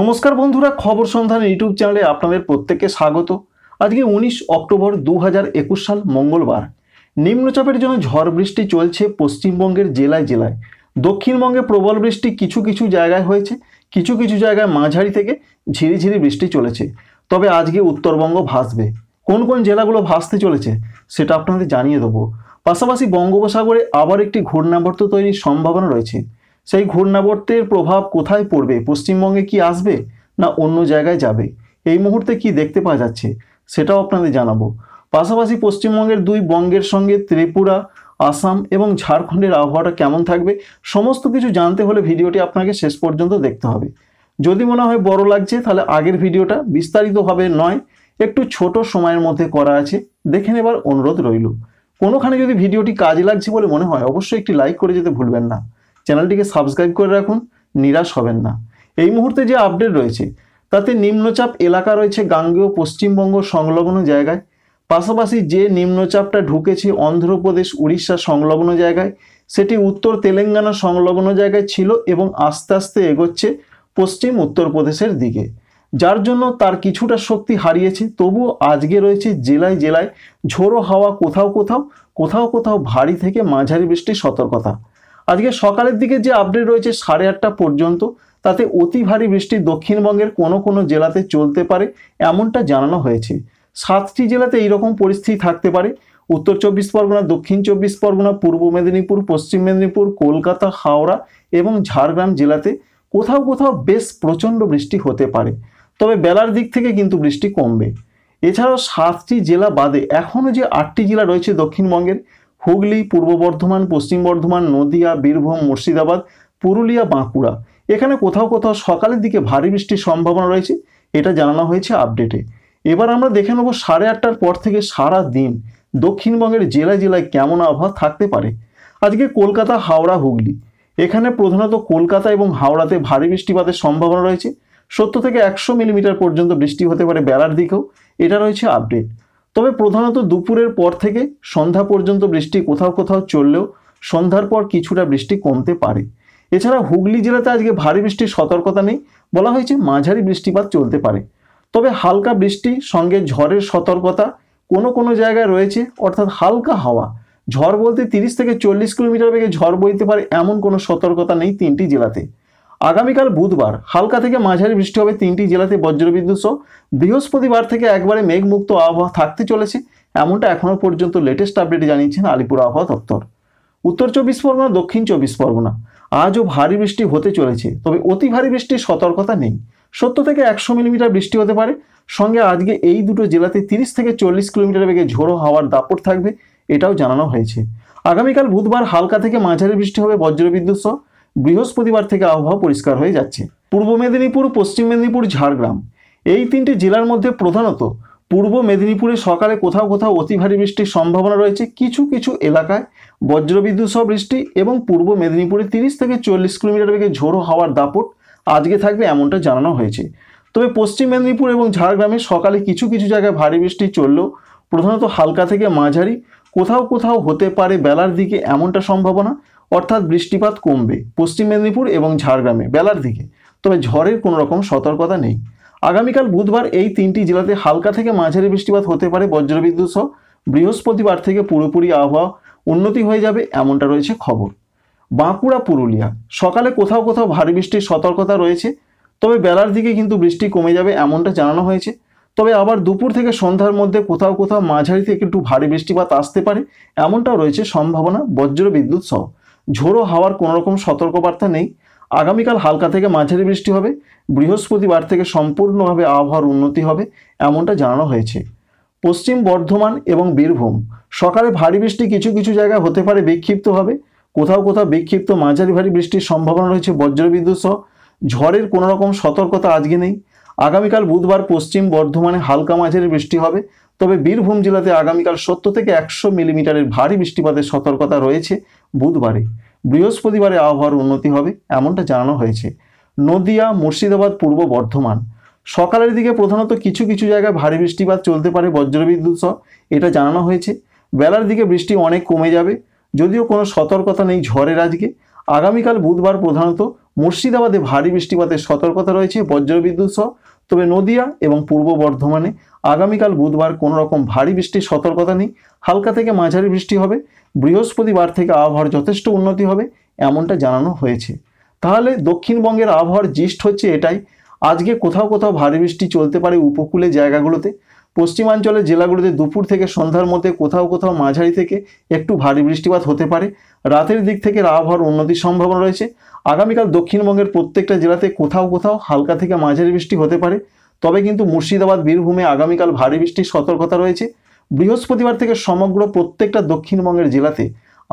নমস্কার বন্ধুরা খবর সন্ধান ইউটিউব চ্যানেলে আপনাদের প্রত্যেককে স্বাগত আজকে উনিশ অক্টোবর দু সাল মঙ্গলবার নিম্নচাপের জন্য ঝড় বৃষ্টি চলছে পশ্চিমবঙ্গের জেলায় জেলায় দক্ষিণবঙ্গে প্রবল বৃষ্টি কিছু কিছু জায়গায় হয়েছে কিছু কিছু জায়গায় মাঝারি থেকে ঝিরিঝিরি বৃষ্টি চলেছে তবে আজকে উত্তরবঙ্গ ভাসবে কোন কোন জেলাগুলো ভাসতে চলেছে সেটা আপনাদের জানিয়ে দেবো পাশাপাশি বঙ্গোপসাগরে আবার একটি ঘূর্ণাবর্ত তৈরির সম্ভাবনা রয়েছে সেই ঘূর্ণাবর্তের প্রভাব কোথায় পড়বে পশ্চিমবঙ্গে কি আসবে না অন্য জায়গায় যাবে এই মুহূর্তে কি দেখতে পাওয়া যাচ্ছে সেটাও আপনাদের জানাবো পাশাপাশি পশ্চিমবঙ্গের দুই বঙ্গের সঙ্গে ত্রিপুরা আসাম এবং ঝাড়খণ্ডের আবহাওয়াটা কেমন থাকবে সমস্ত কিছু জানতে হলে ভিডিওটি আপনাকে শেষ পর্যন্ত দেখতে হবে যদি মনে হয় বড় লাগছে তাহলে আগের ভিডিওটা বিস্তারিতভাবে নয় একটু ছোট সময়ের মধ্যে করা আছে দেখে নেবার অনুরোধ রইল কোনোখানে যদি ভিডিওটি কাজে লাগছে বলে মনে হয় অবশ্যই একটি লাইক করে যেতে ভুলবেন না চ্যানেলটিকে সাবস্ক্রাইব করে রাখুন নিরাশ হবেন না এই মুহূর্তে যে আপডেট রয়েছে তাতে নিম্নচাপ এলাকা রয়েছে গাঙ্গেয় পশ্চিমবঙ্গ সংলগ্ন জায়গায় পাশাপাশি যে নিম্নচাপটা ঢুকেছে অন্ধ্রপ্রদেশ উড়িষ্যা সংলগ্ন জায়গায় সেটি উত্তর তেলেঙ্গানা সংলগ্ন জায়গায় ছিল এবং আস্তে আস্তে এগোচ্ছে পশ্চিম উত্তরপ্রদেশের দিকে যার জন্য তার কিছুটা শক্তি হারিয়েছে তবুও আজকে রয়েছে জেলায় জেলায় ঝোড়ো হাওয়া কোথাও কোথাও কোথাও কোথাও ভারী থেকে মাঝারি বৃষ্টির সতর্কতা আজকে সকালের দিকে যে আপডেট রয়েছে সাড়ে আটটা পর্যন্ত তাতে অতি ভারী বৃষ্টি দক্ষিণবঙ্গের কোনো কোনো জেলাতে চলতে পারে এমনটা জানানো হয়েছে সাতটি জেলাতে এইরকম পরিস্থিতি থাকতে পারে উত্তর চব্বিশ পরগনা দক্ষিণ চব্বিশ পরগনা পূর্ব মেদিনীপুর পশ্চিম মেদিনীপুর কলকাতা হাওড়া এবং ঝাড়গ্রাম জেলাতে কোথাও কোথাও বেশ প্রচণ্ড বৃষ্টি হতে পারে তবে বেলার দিক থেকে কিন্তু বৃষ্টি কমবে এছাড়াও সাতটি জেলা বাদে এখনও যে আটটি জেলা রয়েছে দক্ষিণবঙ্গের হুগলি পূর্ব বর্ধমান পশ্চিম বর্ধমান নদীয়া বীরভূম মুর্শিদাবাদ পুরুলিয়া বাঁকুড়া এখানে কোথাও কোথাও সকালের দিকে ভারী বৃষ্টির সম্ভাবনা রয়েছে এটা জানানো হয়েছে আপডেটে এবার আমরা দেখে নেব সাড়ে আটটার পর থেকে সারা দিন দক্ষিণবঙ্গের জেলায় জেলায় কেমন আবহাওয়া থাকতে পারে আজকে কলকাতা হাওড়া হুগলি এখানে প্রধানত কলকাতা এবং হাওড়াতে ভারী বৃষ্টিপাতের সম্ভাবনা রয়েছে সত্তর থেকে একশো মিলিমিটার পর্যন্ত বৃষ্টি হতে পারে বেলার দিকেও এটা রয়েছে আপডেট তবে প্রধানত দুপুরের পর থেকে সন্ধ্যা পর্যন্ত বৃষ্টি কোথাও কোথাও চললেও সন্ধ্যার পর কিছুটা বৃষ্টি কমতে পারে এছাড়া হুগলি জেলাতে আজকে ভারী বৃষ্টির সতর্কতা নেই বলা হয়েছে মাঝারি বৃষ্টিপাত চলতে পারে তবে হালকা বৃষ্টি সঙ্গে ঝড়ের সতর্কতা কোনো কোনো জায়গায় রয়েছে অর্থাৎ হালকা হাওয়া ঝড় বলতে তিরিশ থেকে চল্লিশ কিলোমিটার বেগে ঝড় বইতে পারে এমন কোনো সতর্কতা নেই তিনটি জেলাতে আগামীকাল বুধবার হালকা থেকে মাঝারি বৃষ্টি হবে তিনটি জেলাতে বজ্রবিদ্যুৎ সহ বৃহস্পতিবার থেকে একবারে মেঘমুক্ত আবহাওয়া থাকতে চলেছে এমনটা এখনও পর্যন্ত লেটেস্ট আপডেটে জানিয়েছেন আলিপুর আবহাওয়া দপ্তর উত্তর চব্বিশ পরগনা দক্ষিণ চব্বিশ পরগনা আজও ভারী বৃষ্টি হতে চলেছে তবে অতি ভারী বৃষ্টির সতর্কতা নেই সত্তর থেকে একশো মিলিমিটার বৃষ্টি হতে পারে সঙ্গে আজকে এই দুটো জেলাতে তিরিশ থেকে চল্লিশ কিলোমিটার বেগে ঝোড়ো হাওয়ার দাপট থাকবে এটাও জানানো হয়েছে আগামীকাল বুধবার হালকা থেকে মাঝারি বৃষ্টি হবে বজ্রবিদ্যুৎ সহ বৃহস্পতিবার থেকে আবহাওয়া পরিষ্কার হয়ে যাচ্ছে পূর্ব মেদিনীপুর পশ্চিম মেদিনীপুর ঝাড়গ্রাম এই তিনটি জেলার মধ্যে প্রধানত পূর্ব মেদিনীপুরে সকালে কোথাও কোথাও অতি ভারী বৃষ্টির সম্ভাবনা রয়েছে কিছু কিছু এলাকায় বজ্রবিদ্যুৎ সহ বৃষ্টি এবং পূর্ব মেদিনীপুরে তিরিশ থেকে চল্লিশ কিলোমিটার বেগে ঝোড়ো হওয়ার দাপট আজকে থাকবে এমনটা জানানো হয়েছে তবে পশ্চিম মেদিনীপুর এবং ঝাড়গ্রামে সকালে কিছু কিছু জায়গায় ভারী বৃষ্টি চললেও প্রধানত হালকা থেকে মাঝারি কোথাও কোথাও হতে পারে বেলার দিকে এমনটা সম্ভাবনা অর্থাৎ বৃষ্টিপাত কমবে পশ্চিম মেদিনীপুর এবং ঝাড়গ্রামে বেলার দিকে তবে ঝড়ের কোনো রকম সতর্কতা নেই আগামীকাল বুধবার এই তিনটি জেলাতে হালকা থেকে মাঝারি বৃষ্টিপাত হতে পারে বজ্রবিদ্যুৎ সহ বৃহস্পতিবার থেকে পুরোপুরি আবহাওয়া উন্নতি হয়ে যাবে এমনটা রয়েছে খবর বাঁকুড়া পুরুলিয়া সকালে কোথাও কোথাও ভারী বৃষ্টির সতর্কতা রয়েছে তবে বেলার দিকে কিন্তু বৃষ্টি কমে যাবে এমনটা জানানো হয়েছে তবে আবার দুপুর থেকে সন্ধ্যার মধ্যে কোথাও কোথাও মাঝারি থেকে একটু ভারী বৃষ্টিপাত আসতে পারে এমনটাও রয়েছে সম্ভাবনা বজ্রবিদ্যুৎ সহ ঝোড়ো হাওয়ার কোনোরকম সতর্কবার্তা নেই আগামীকাল হালকা থেকে মাঝারি বৃষ্টি হবে বৃহস্পতিবার থেকে সম্পূর্ণভাবে আবহাওয়ার উন্নতি হবে এমনটা জানানো হয়েছে পশ্চিম বর্ধমান এবং বীরভূম সকালে ভারী বৃষ্টি কিছু কিছু জায়গায় হতে পারে বিক্ষিপ্তভাবে কোথাও কোথাও বিক্ষিপ্ত মাঝারি ভারী বৃষ্টির সম্ভাবনা রয়েছে বজ্রবিদ্যুৎ সহ ঝড়ের কোনোরকম সতর্কতা আজকে নেই আগামীকাল বুধবার পশ্চিম বর্ধমানে হালকা মাঝারি বৃষ্টি হবে তবে বীরভূম জেলাতে আগামীকাল সত্তর থেকে একশো মিলিমিটারের ভারী বৃষ্টিপাতের সতর্কতা রয়েছে বুধবারে বৃহস্পতিবারে আবহাওয়ার উন্নতি হবে এমনটা জানানো হয়েছে নদিয়া মুর্শিদাবাদ পূর্ব বর্ধমান সকালের দিকে প্রধানত কিছু কিছু জায়গায় ভারী বৃষ্টিপাত চলতে পারে বজ্রবিদ্যুৎ সহ এটা জানানো হয়েছে বেলার দিকে বৃষ্টি অনেক কমে যাবে যদিও কোনো সতর্কতা নেই ঝড়ের আজকে আগামীকাল বুধবার প্রধানত মুর্শিদাবাদে ভারী বৃষ্টিপাতের সতর্কতা রয়েছে বজ্রবিদ্যুৎ সহ তবে নদিয়া এবং পূর্ব বর্ধমানে আগামীকাল বুধবার কোনো রকম ভারী বৃষ্টির সতর্কতা নেই হালকা থেকে মাঝারি বৃষ্টি হবে বৃহস্পতিবার থেকে আবহাওয়ার যথেষ্ট উন্নতি হবে এমনটা জানানো হয়েছে তাহলে দক্ষিণবঙ্গের আবহাওয়ার জিস্ট হচ্ছে এটাই আজকে কোথাও কোথাও ভারী বৃষ্টি চলতে পারে উপকূলে জায়গাগুলোতে পশ্চিমাঞ্চলের জেলাগুলোতে দুপুর থেকে সন্ধ্যার মধ্যে কোথাও কোথাও মাঝারি থেকে একটু ভারী বৃষ্টিপাত হতে পারে রাতের দিক থেকে আবহাওয়ার উন্নতির সম্ভাবনা রয়েছে আগামীকাল দক্ষিণবঙ্গের প্রত্যেকটা জেলাতে কোথাও কোথাও হালকা থেকে মাঝারি বৃষ্টি হতে পারে তবে কিন্তু মুর্শিদাবাদ বীরভূমে আগামীকাল ভারী বৃষ্টির সতর্কতা রয়েছে বৃহস্পতিবার থেকে সমগ্র প্রত্যেকটা দক্ষিণবঙ্গের জেলাতে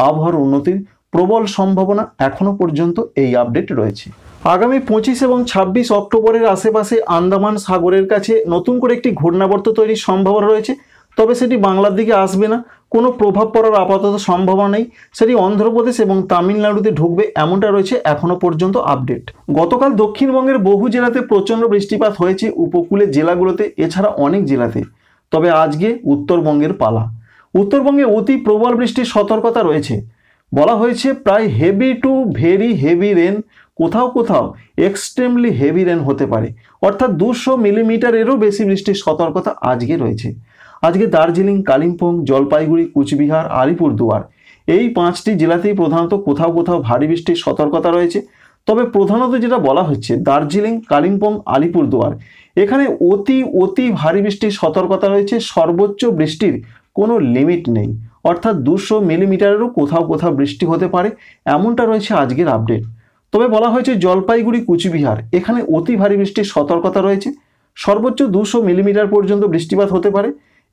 আবহাওয়ার উন্নতির প্রবল সম্ভাবনা এখনও পর্যন্ত এই আপডেট রয়েছে আগামী পঁচিশ এবং ২৬ অক্টোবরের আশেপাশে আন্দামান সাগরের কাছে নতুন করে একটি ঘূর্ণাবর্ত তৈরির সম্ভাবনা রয়েছে তবে সেটি বাংলার দিকে আসবে না কোনো প্রভাব পড়ার আপাতত সম্ভাবনা নেই সেটি অন্ধ্রপ্রদেশ এবং তামিলনাড়ুতে ঢুকবে এমনটা রয়েছে এখনও পর্যন্ত আপডেট গতকাল দক্ষিণবঙ্গের বহু জেলাতে প্রচণ্ড বৃষ্টিপাত হয়েছে উপকূলের জেলাগুলোতে এছাড়া অনেক জেলাতে তবে আজকে উত্তরবঙ্গের পালা উত্তরবঙ্গে অতি প্রবল বৃষ্টির সতর্কতা রয়েছে বলা হয়েছে প্রায় heavy to very heavy rain কোথাও কোথাও এক্সট্রিমলি হেভি রেন হতে পারে অর্থাৎ দুশো মিলিমিটারেরও বেশি বৃষ্টির সতর্কতা আজকে রয়েছে আজকে দার্জিলিং কালিম্পং জলপাইগুড়ি কুচবিহার আলিপুরদুয়ার এই পাঁচটি জেলাতেই প্রধানত কোথাও কোথাও ভারী বৃষ্টির সতর্কতা রয়েছে তবে প্রধানত যেটা বলা হচ্ছে দার্জিলিং কালিম্পং আলিপুরদুয়ার এখানে অতি অতি ভারী বৃষ্টির সতর্কতা রয়েছে সর্বোচ্চ বৃষ্টির কোনো লিমিট নেই অর্থাৎ দুশো মিলিমিটারেরও কোথাও কোথাও বৃষ্টি হতে পারে এমনটা রয়েছে আজকের আপডেট তবে বলা হয়েছে জলপাইগুড়ি কুচবিহার এখানে অতি ভারী বৃষ্টির সতর্কতা রয়েছে সর্বোচ্চ দুশো মিলিমিটার পর্যন্ত বৃষ্টিপাত হতে পারে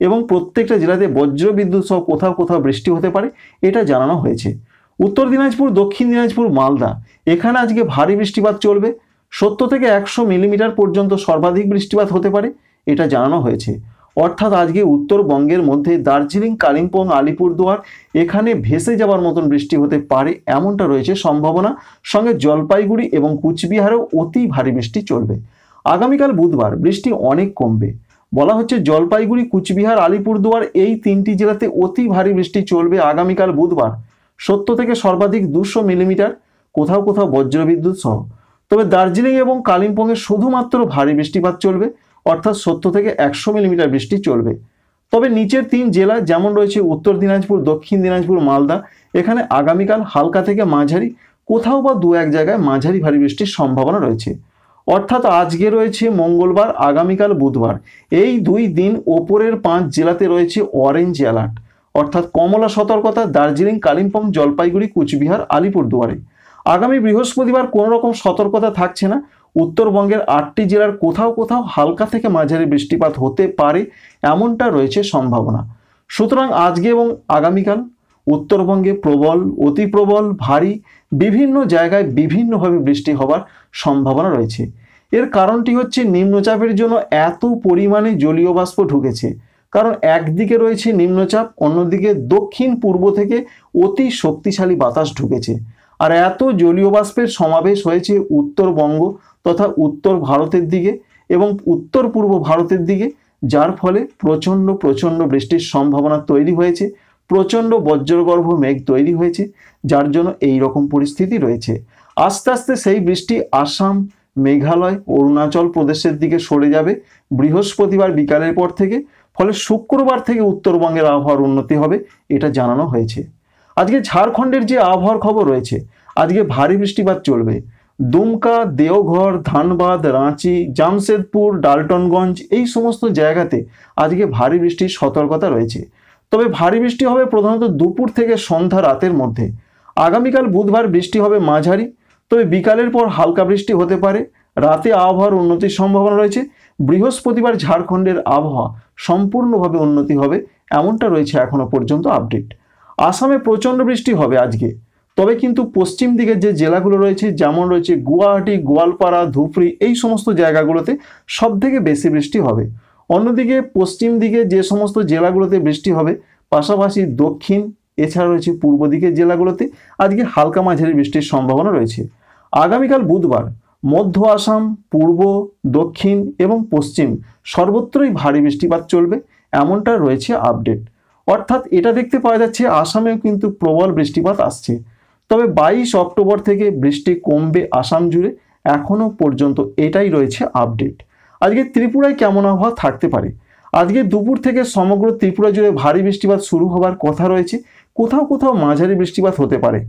এবং প্রত্যেকটা জেলাতে বজ্রবিদ্যুৎ সহ কোথাও কোথাও বৃষ্টি হতে পারে এটা জানানো হয়েছে উত্তর দিনাজপুর দক্ষিণ দিনাজপুর মালদা এখানে আজকে ভারী বৃষ্টিপাত চলবে সত্তর থেকে একশো মিলিমিটার পর্যন্ত সর্বাধিক বৃষ্টিপাত হতে পারে এটা জানানো হয়েছে অর্থাৎ আজকে উত্তরবঙ্গের মধ্যে দার্জিলিং কালিম্পং আলিপুরদুয়ার এখানে ভেসে যাওয়ার মতন বৃষ্টি হতে পারে এমনটা রয়েছে সম্ভাবনা সঙ্গে জলপাইগুড়ি এবং কুচবিহারেও অতি ভারী বৃষ্টি চলবে আগামীকাল বুধবার বৃষ্টি অনেক কমবে বলা হচ্ছে জলপাইগুড়ি কুচবিহার আলিপুরদুয়ার এই তিনটি জেলাতে অতি ভারী বৃষ্টি চলবে আগামীকাল বুধবার সত্তর থেকে সর্বাধিক দুশো মিলিমিটার কোথাও কোথাও বজ্রবিদ্যুৎ সহ তবে দার্জিলিং এবং কালিম্পংয়ে শুধুমাত্র ভারী বৃষ্টিপাত চলবে অর্থাৎ সত্তর থেকে একশো মিলিমিটার বৃষ্টি চলবে তবে নিচের তিন জেলা যেমন রয়েছে উত্তর দিনাজপুর দক্ষিণ দিনাজপুর মালদা এখানে আগামীকাল হালকা থেকে মাঝারি কোথাও বা দু এক জায়গায় মাঝারি ভারী বৃষ্টির সম্ভাবনা রয়েছে অর্থাৎ আজকে রয়েছে মঙ্গলবার আগামীকাল বুধবার এই দুই দিন ওপরের পাঁচ জেলাতে রয়েছে অরেঞ্জ অ্যালার্ট অর্থাৎ কমলা সতর্কতা দার্জিলিং কালিম্পং জলপাইগুড়ি কুচবিহার আলিপুরদুয়ারে আগামী বৃহস্পতিবার কোনো রকম সতর্কতা থাকছে না উত্তরবঙ্গের আটটি জেলার কোথাও কোথাও হালকা থেকে মাঝারি বৃষ্টিপাত হতে পারে এমনটা রয়েছে সম্ভাবনা সুতরাং আজকে এবং আগামীকাল উত্তরবঙ্গে প্রবল অতি প্রবল ভারী বিভিন্ন জায়গায় বিভিন্নভাবে বৃষ্টি হবার সম্ভাবনা রয়েছে এর কারণটি হচ্ছে নিম্নচাপের জন্য এত পরিমাণে জলীয় বাষ্প ঢুকেছে কারণ একদিকে রয়েছে নিম্নচাপ অন্যদিকে দক্ষিণ পূর্ব থেকে অতি শক্তিশালী বাতাস ঢুকেছে আর এত জলীয় বাষ্পের সমাবেশ হয়েছে উত্তরবঙ্গ তথা উত্তর ভারতের দিকে এবং উত্তর পূর্ব ভারতের দিকে যার ফলে প্রচণ্ড প্রচণ্ড বৃষ্টির সম্ভাবনা তৈরি হয়েছে প্রচণ্ড বজ্রগর্ভ মেঘ তৈরি হয়েছে যার জন্য এই রকম পরিস্থিতি রয়েছে আস্তে আস্তে সেই বৃষ্টি আসাম মেঘালয় অরুণাচল প্রদেশের দিকে সরে যাবে বৃহস্পতিবার বিকালের পর থেকে ফলে শুক্রবার থেকে উত্তরবঙ্গের আবহাওয়ার উন্নতি হবে এটা জানানো হয়েছে আজকে ঝাড়খণ্ডের যে আবহাওয়ার খবর রয়েছে আজকে ভারী বৃষ্টিপাত চলবে দুমকা দেওঘর ধানবাদ রাঁচি জামশেদপুর ডালটনগঞ্জ এই সমস্ত জায়গাতে আজকে ভারী বৃষ্টির সতর্কতা রয়েছে তবে ভারী বৃষ্টি হবে প্রধানত দুপুর থেকে সন্ধ্যা রাতের মধ্যে আগামীকাল বুধবার বৃষ্টি হবে মাঝারি তবে বিকালের পর হালকা বৃষ্টি হতে পারে রাতে আবহাওয়ার উন্নতির সম্ভাবনা রয়েছে বৃহস্পতিবার ঝাড়খণ্ডের আবহাওয়া সম্পূর্ণভাবে উন্নতি হবে এমনটা রয়েছে এখনও পর্যন্ত আপডেট আসামে প্রচণ্ড বৃষ্টি হবে আজকে তবে কিন্তু পশ্চিম দিকে যে জেলাগুলো রয়েছে যেমন রয়েছে গুয়াহাটি গোয়ালপাড়া ধুপড়ি এই সমস্ত জায়গাগুলোতে সব থেকে বেশি বৃষ্টি হবে অন্যদিকে পশ্চিম দিকে যে সমস্ত জেলাগুলোতে বৃষ্টি হবে পাশাপাশি দক্ষিণ এছাড়া রয়েছে পূর্ব দিকের জেলাগুলোতে আজকে হালকা মাঝারি বৃষ্টির সম্ভাবনা রয়েছে আগামীকাল বুধবার মধ্য আসাম পূর্ব দক্ষিণ এবং পশ্চিম সর্বত্রই ভারী বৃষ্টিপাত চলবে এমনটা রয়েছে আপডেট অর্থাৎ এটা দেখতে পাওয়া যাচ্ছে আসামেও কিন্তু প্রবল বৃষ্টিপাত আসছে তবে বাইশ অক্টোবর থেকে বৃষ্টি কমবে আসাম জুড়ে এখনও পর্যন্ত এটাই রয়েছে আপডেট আজকে ত্রিপুরায় কেমন আবহাওয়া থাকতে পারে আজকে দুপুর থেকে সমগ্র ত্রিপুরা জুড়ে ভারী বৃষ্টিপাত শুরু হবার কথা রয়েছে কোথাও কোথাও মাঝারি বৃষ্টিপাত হতে পারে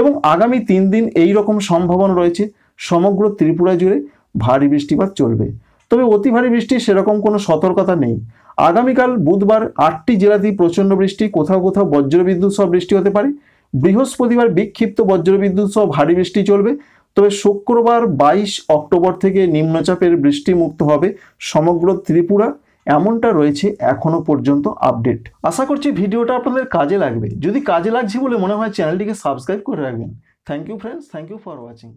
এবং আগামী তিন দিন এই রকম সম্ভাবনা রয়েছে সমগ্র ত্রিপুরা জুড়ে ভারী বৃষ্টিপাত চলবে তবে অতি ভারী বৃষ্টির সেরকম কোনো সতর্কতা নেই আগামীকাল বুধবার আটটি জেলাতেই প্রচণ্ড বৃষ্টি কোথাও কোথাও বজ্রবিদ্যুৎ সহ বৃষ্টি হতে পারে বৃহস্পতিবার বিক্ষিপ্ত বজ্রবিদ্যুৎ সহ ভারী বৃষ্টি চলবে তবে শুক্রবার বাইশ অক্টোবর থেকে নিম্নচাপের বৃষ্টি মুক্ত হবে সমগ্র ত্রিপুরা এমনটা রয়েছে এখনও পর্যন্ত আপডেট আশা করছি ভিডিওটা আপনাদের কাজে লাগবে যদি কাজে লাগছে বলে মনে হয় চ্যানেলটিকে সাবস্ক্রাইব করে রাখবেন thank you friends thank you for watching